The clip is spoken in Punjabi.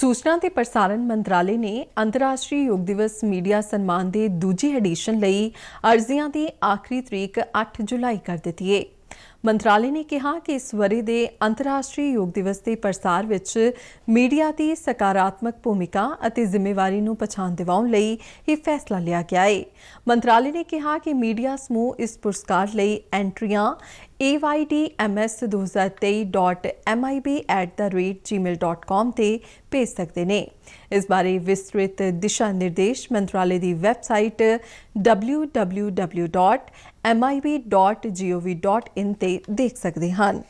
ਸੂਚਨਾ ਤੇ ਪ੍ਰਸਾਰਣ ਮੰਤਰਾਲੇ ਨੇ ਅੰਤਰਰਾਸ਼ਟਰੀ ਯੋਗ ਦਿਵਸ ਮੀਡੀਆ ਸਨਮਾਨ ਦੇ ਦੂਜੀ ਐਡੀਸ਼ਨ ਲਈ ਅਰਜ਼ੀਆਂ ਦੀ ਆਖਰੀ ਤਰੀਕ 8 ਜੁਲਾਈ ਕਰ ਦਿੱਤੀ ਹੈ। ਮੰਤਰਾਲੇ ਨੇ ਕਿਹਾ ਕਿ ਇਸ ਵਰੇ ਦੇ ਅੰਤਰਰਾਸ਼ਟਰੀ ਯੋਗ ਦਿਵਸ ਦੇ ਪ੍ਰਸਾਰ ਵਿੱਚ ਮੀਡੀਆ ਦੀ ਸਕਾਰਾਤਮਕ ਭੂਮਿਕਾ ਅਤੇ ਜ਼ਿੰਮੇਵਾਰੀ ਨੂੰ ਪਛਾਣ ਦਿਵਾਉਣ ਲਈ ਇਹ ਫੈਸਲਾ ਲਿਆ ਗਿਆ ਹੈ ਮੰਤਰਾਲੇ ਨੇ ਕਿਹਾ ਕਿ ਮੀਡੀਆ ਸਮੂਹ ਇਸ ਪੁਰਸਕਾਰ ਲਈ ਐਂਟਰੀਆਂ avydms2023.mib@gmail.com ਤੇ ਭੇਜ ਸਕਦੇ ਨੇ ਇਸ ਬਾਰੇ ਵਿਸਤ੍ਰਿਤ ਦਿਸ਼ਾ ਨਿਰਦੇਸ਼ ਮੰਤਰਾਲੇ ਦੀ ਵੈਬਸਾਈਟ www.mib.gov.in ਤੇ ਦੇਖ ਸਕਦੇ ਹਨ